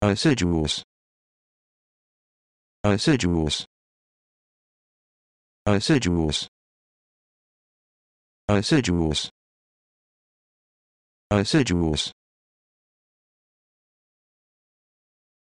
Deciduous. I Deciduous. Deciduous. Deciduous.